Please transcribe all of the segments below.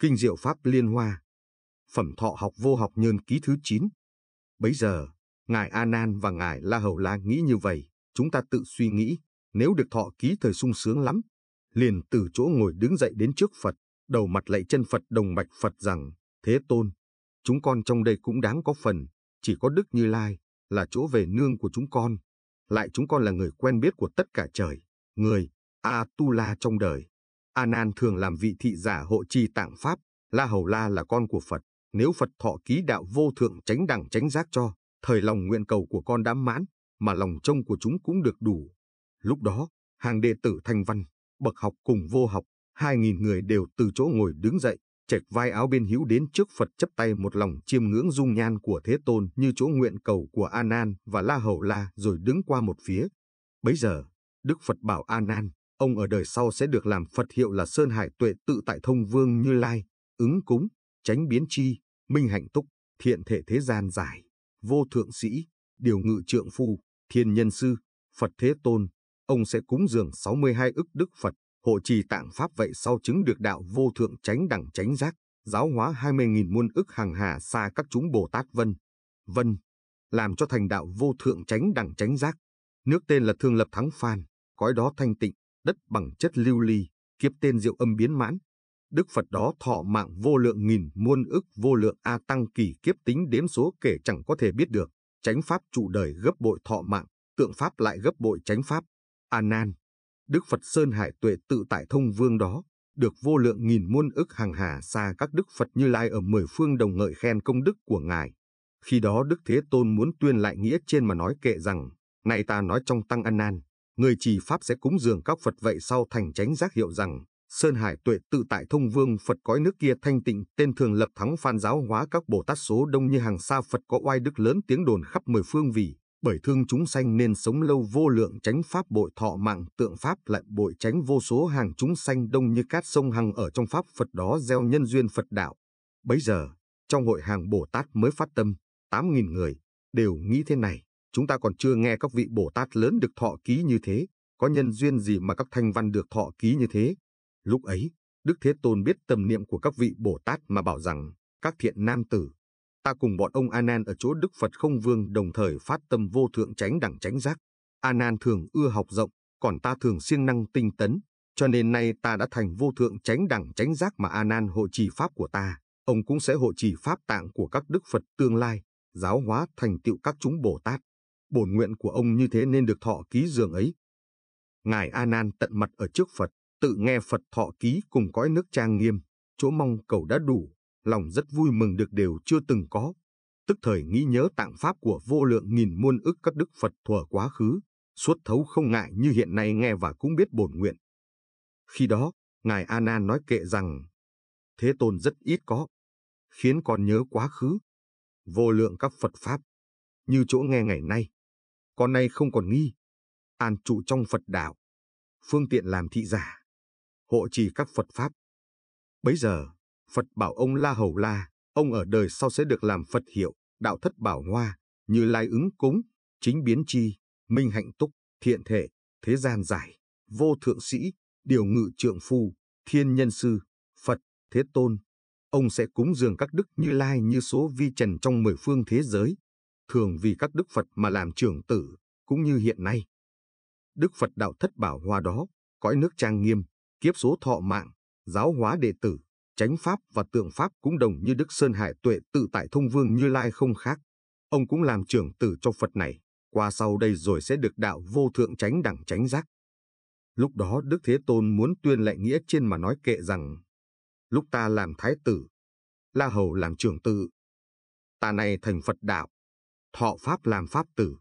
Kinh diệu pháp liên hoa. Phẩm thọ học vô học nhân ký thứ 9. Bấy giờ, Ngài A Nan và Ngài La Hầu La nghĩ như vậy, chúng ta tự suy nghĩ, nếu được thọ ký thời sung sướng lắm. Liền từ chỗ ngồi đứng dậy đến trước Phật, đầu mặt lạy chân Phật đồng mạch Phật rằng, Thế Tôn, chúng con trong đây cũng đáng có phần, chỉ có Đức Như Lai, là chỗ về nương của chúng con. Lại chúng con là người quen biết của tất cả trời, người, A-tu-la trong đời. Anan thường làm vị thị giả hộ trì tạng Pháp, La Hầu La là con của Phật, nếu Phật thọ ký đạo vô thượng tránh đẳng tránh giác cho, thời lòng nguyện cầu của con đã mãn, mà lòng trông của chúng cũng được đủ. Lúc đó, hàng đệ tử thanh văn, bậc học cùng vô học, hai nghìn người đều từ chỗ ngồi đứng dậy, chệch vai áo bên hữu đến trước Phật chấp tay một lòng chiêm ngưỡng dung nhan của Thế Tôn như chỗ nguyện cầu của Anan và La Hầu La rồi đứng qua một phía. Bấy giờ, Đức Phật bảo Anan ông ở đời sau sẽ được làm Phật hiệu là Sơn Hải Tuệ tự tại thông vương Như Lai, ứng cúng, tránh biến chi, minh hạnh túc, thiện thể thế gian giải, vô thượng sĩ, điều ngự trượng phu, thiên nhân sư, Phật Thế Tôn. Ông sẽ cúng dường 62 ức Đức Phật, hộ trì tạng Pháp vậy sau chứng được đạo vô thượng tránh đẳng tránh giác, giáo hóa 20.000 muôn ức hàng hà xa các chúng Bồ Tát Vân. Vân, làm cho thành đạo vô thượng tránh đẳng tránh giác. Nước tên là Thương Lập Thắng Phan, cõi đó thanh tịnh, đất bằng chất lưu ly, kiếp tên diệu âm biến mãn. Đức Phật đó thọ mạng vô lượng nghìn muôn ức vô lượng A tăng kỳ kiếp tính đếm số kể chẳng có thể biết được, tránh pháp trụ đời gấp bội thọ mạng, tượng pháp lại gấp bội tránh pháp. A nan, Đức Phật Sơn Hải tuệ tự tại thông vương đó, được vô lượng nghìn muôn ức hàng hà xa các Đức Phật như lai ở mười phương đồng ngợi khen công đức của Ngài. Khi đó Đức Thế Tôn muốn tuyên lại nghĩa trên mà nói kệ rằng, nay ta nói trong Tăng a Nan, người trì Pháp sẽ cúng dường các Phật vậy sau thành tránh giác hiệu rằng, Sơn Hải tuệ tự tại thông vương Phật cõi nước kia thanh tịnh tên thường lập thắng phan giáo hóa các Bồ Tát số đông như hàng xa Phật có oai đức lớn tiếng đồn khắp mười phương vì, bởi thương chúng sanh nên sống lâu vô lượng tránh Pháp bội thọ mạng tượng Pháp lại bội tránh vô số hàng chúng sanh đông như cát sông hằng ở trong Pháp Phật đó gieo nhân duyên Phật đạo. Bấy giờ, trong hội hàng Bồ Tát mới phát tâm, 8.000 người, đều nghĩ thế này chúng ta còn chưa nghe các vị Bồ Tát lớn được thọ ký như thế, có nhân ừ. duyên gì mà các thanh văn được thọ ký như thế. Lúc ấy, Đức Thế Tôn biết tâm niệm của các vị Bồ Tát mà bảo rằng, các thiện nam tử, ta cùng bọn ông Anan ở chỗ Đức Phật không vương đồng thời phát tâm vô thượng tránh đẳng tránh giác. Anan thường ưa học rộng, còn ta thường siêng năng tinh tấn, cho nên nay ta đã thành vô thượng tránh đẳng tránh giác mà Anan hộ trì pháp của ta, ông cũng sẽ hộ trì pháp tạng của các Đức Phật tương lai, giáo hóa thành tựu các chúng Bồ Tát bổn nguyện của ông như thế nên được thọ ký dường ấy. Ngài A Nan tận mặt ở trước Phật, tự nghe Phật thọ ký cùng cõi nước trang nghiêm, chỗ mong cầu đã đủ, lòng rất vui mừng được đều chưa từng có. Tức thời nghĩ nhớ tạng pháp của vô lượng nghìn muôn ức các đức Phật thuở quá khứ, suốt thấu không ngại như hiện nay nghe và cũng biết bổn nguyện. Khi đó, Ngài A Nan nói kệ rằng, Thế Tôn rất ít có, khiến con nhớ quá khứ, vô lượng các Phật Pháp, như chỗ nghe ngày nay, con nay không còn nghi. An trụ trong Phật đạo. Phương tiện làm thị giả. Hộ trì các Phật Pháp. Bấy giờ, Phật bảo ông La Hầu La, ông ở đời sau sẽ được làm Phật hiệu, đạo thất bảo hoa, như lai ứng cúng, chính biến chi, minh hạnh túc, thiện thể, thế gian giải, vô thượng sĩ, điều ngự trượng phu, thiên nhân sư, Phật, thế tôn. Ông sẽ cúng dường các đức như lai như số vi trần trong mười phương thế giới, thường vì các đức Phật mà làm trưởng tử, cũng như hiện nay. Đức Phật đạo thất bảo hòa đó, cõi nước trang nghiêm, kiếp số thọ mạng, giáo hóa đệ tử, chánh pháp và tượng pháp cũng đồng như Đức Sơn Hải Tuệ tự tại thông vương Như Lai không khác. Ông cũng làm trưởng tử cho Phật này, qua sau đây rồi sẽ được đạo vô thượng chánh đẳng chánh giác. Lúc đó Đức Thế Tôn muốn tuyên lệ nghĩa trên mà nói kệ rằng, lúc ta làm thái tử, La Hầu làm trưởng tử, ta này thành Phật đạo, thọ Pháp làm Pháp tử.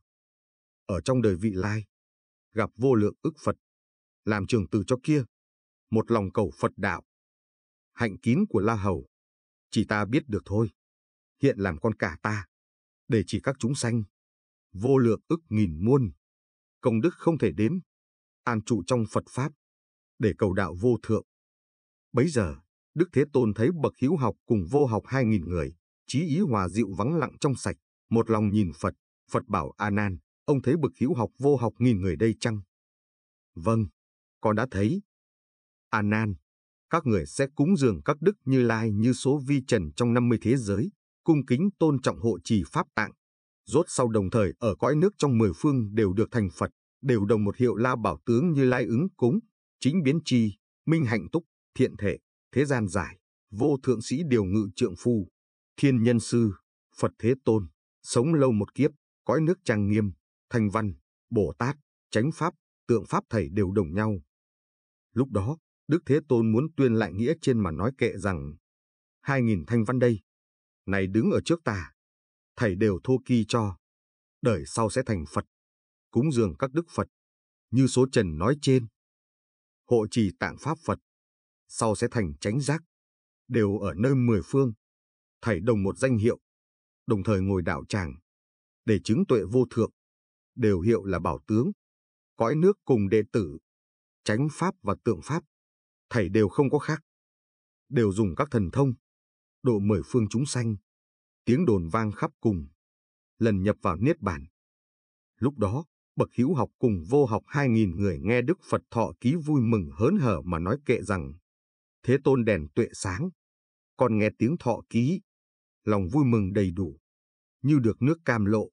Ở trong đời vị lai, gặp vô lượng ức Phật, làm trường từ cho kia, một lòng cầu Phật đạo. Hạnh kín của La Hầu, chỉ ta biết được thôi, hiện làm con cả ta, để chỉ các chúng sanh, vô lượng ức nghìn muôn, công đức không thể đếm, an trụ trong Phật Pháp, để cầu đạo vô thượng. Bấy giờ, Đức Thế Tôn thấy bậc hữu học cùng vô học hai nghìn người, trí ý hòa dịu vắng lặng trong sạch, một lòng nhìn Phật, Phật bảo A Nan, ông thấy bực hữu học vô học nghìn người đây chăng? Vâng, con đã thấy. A Nan, các người sẽ cúng dường các đức Như Lai như số vi trần trong 50 thế giới, cung kính tôn trọng hộ trì pháp tạng. Rốt sau đồng thời ở cõi nước trong mười phương đều được thành Phật, đều đồng một hiệu la bảo tướng Như Lai ứng cúng, chính biến chi, minh hạnh túc, thiện thể, thế gian giải, vô thượng sĩ điều ngự trượng phu, thiên nhân sư, Phật thế tôn sống lâu một kiếp, cõi nước trang nghiêm, thanh văn, Bồ Tát, chánh pháp, tượng pháp thầy đều đồng nhau. Lúc đó, Đức Thế Tôn muốn tuyên lại nghĩa trên mà nói kệ rằng, hai nghìn thanh văn đây, này đứng ở trước ta, thầy đều thô kỳ cho, đời sau sẽ thành Phật, cúng dường các đức Phật, như số trần nói trên, hộ trì tạng pháp Phật, sau sẽ thành chánh giác, đều ở nơi mười phương, thầy đồng một danh hiệu, đồng thời ngồi đạo tràng, để chứng tuệ vô thượng, đều hiệu là bảo tướng, cõi nước cùng đệ tử, tránh pháp và tượng pháp, thầy đều không có khác. Đều dùng các thần thông, độ mười phương chúng sanh, tiếng đồn vang khắp cùng, lần nhập vào Niết Bàn. Lúc đó, bậc hữu học cùng vô học hai nghìn người nghe Đức Phật thọ ký vui mừng hớn hở mà nói kệ rằng, Thế tôn đèn tuệ sáng, còn nghe tiếng thọ ký, lòng vui mừng đầy đủ, như được nước cam lộ.